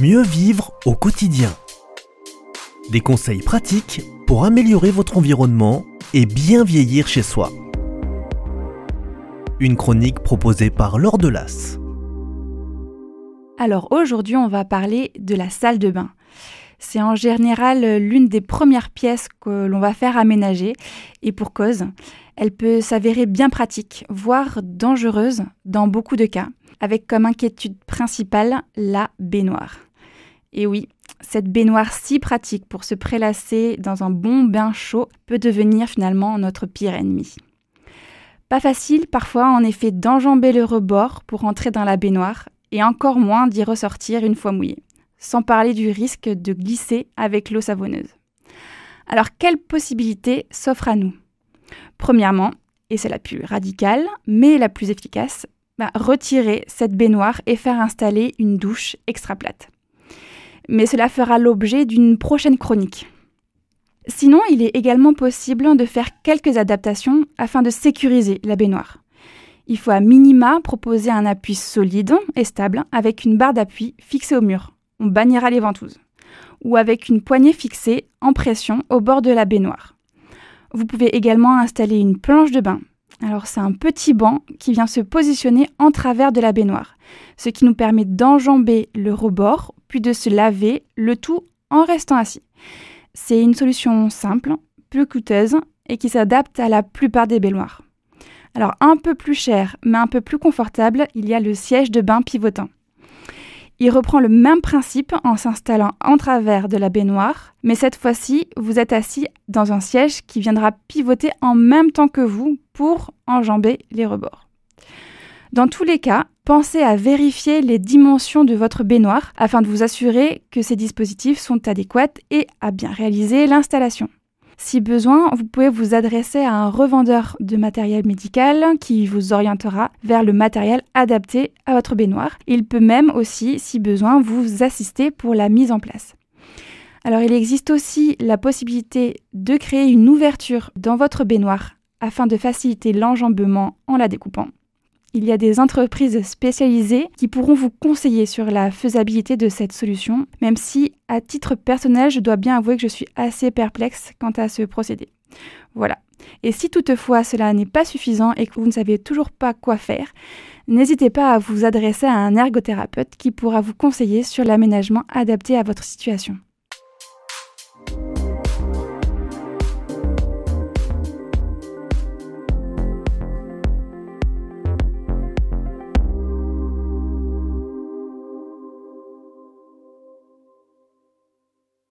Mieux vivre au quotidien. Des conseils pratiques pour améliorer votre environnement et bien vieillir chez soi. Une chronique proposée par Laure Delas. Alors aujourd'hui, on va parler de la salle de bain. C'est en général euh, l'une des premières pièces que l'on va faire aménager, et pour cause, elle peut s'avérer bien pratique, voire dangereuse dans beaucoup de cas, avec comme inquiétude principale la baignoire. Et oui, cette baignoire si pratique pour se prélasser dans un bon bain chaud peut devenir finalement notre pire ennemi. Pas facile parfois en effet d'enjamber le rebord pour entrer dans la baignoire et encore moins d'y ressortir une fois mouillée sans parler du risque de glisser avec l'eau savonneuse. Alors, quelles possibilités s'offrent à nous Premièrement, et c'est la plus radicale, mais la plus efficace, bah, retirer cette baignoire et faire installer une douche extra plate. Mais cela fera l'objet d'une prochaine chronique. Sinon, il est également possible de faire quelques adaptations afin de sécuriser la baignoire. Il faut à minima proposer un appui solide et stable avec une barre d'appui fixée au mur on bannira les ventouses, ou avec une poignée fixée en pression au bord de la baignoire. Vous pouvez également installer une planche de bain. Alors c'est un petit banc qui vient se positionner en travers de la baignoire, ce qui nous permet d'enjamber le rebord, puis de se laver, le tout en restant assis. C'est une solution simple, peu coûteuse et qui s'adapte à la plupart des baignoires. Alors un peu plus cher, mais un peu plus confortable, il y a le siège de bain pivotant. Il reprend le même principe en s'installant en travers de la baignoire, mais cette fois-ci, vous êtes assis dans un siège qui viendra pivoter en même temps que vous pour enjamber les rebords. Dans tous les cas, pensez à vérifier les dimensions de votre baignoire afin de vous assurer que ces dispositifs sont adéquats et à bien réaliser l'installation. Si besoin, vous pouvez vous adresser à un revendeur de matériel médical qui vous orientera vers le matériel adapté à votre baignoire. Il peut même aussi, si besoin, vous assister pour la mise en place. Alors il existe aussi la possibilité de créer une ouverture dans votre baignoire afin de faciliter l'enjambement en la découpant il y a des entreprises spécialisées qui pourront vous conseiller sur la faisabilité de cette solution, même si, à titre personnel, je dois bien avouer que je suis assez perplexe quant à ce procédé. Voilà. Et si toutefois cela n'est pas suffisant et que vous ne savez toujours pas quoi faire, n'hésitez pas à vous adresser à un ergothérapeute qui pourra vous conseiller sur l'aménagement adapté à votre situation.